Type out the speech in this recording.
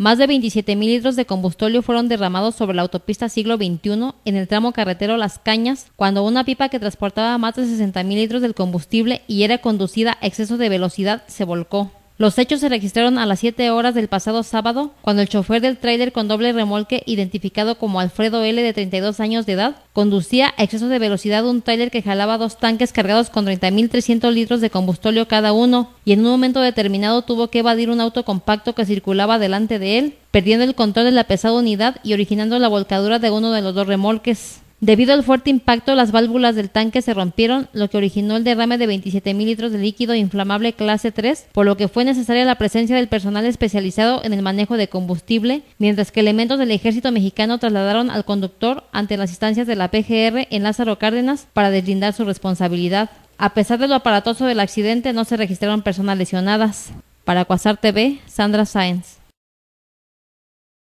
Más de 27 mil litros de combustible fueron derramados sobre la autopista siglo XXI en el tramo carretero Las Cañas, cuando una pipa que transportaba más de 60 mil litros del combustible y era conducida a exceso de velocidad se volcó. Los hechos se registraron a las 7 horas del pasado sábado, cuando el chofer del tráiler con doble remolque, identificado como Alfredo L. de 32 años de edad, conducía a exceso de velocidad un tráiler que jalaba dos tanques cargados con 30.300 litros de combustóleo cada uno, y en un momento determinado tuvo que evadir un auto compacto que circulaba delante de él, perdiendo el control de la pesada unidad y originando la volcadura de uno de los dos remolques. Debido al fuerte impacto, las válvulas del tanque se rompieron, lo que originó el derrame de 27 mil litros de líquido inflamable clase 3, por lo que fue necesaria la presencia del personal especializado en el manejo de combustible, mientras que elementos del ejército mexicano trasladaron al conductor ante las instancias de la PGR en Lázaro Cárdenas para deslindar su responsabilidad. A pesar de lo aparatoso del accidente, no se registraron personas lesionadas. Para Cuasar TV, Sandra Sáenz.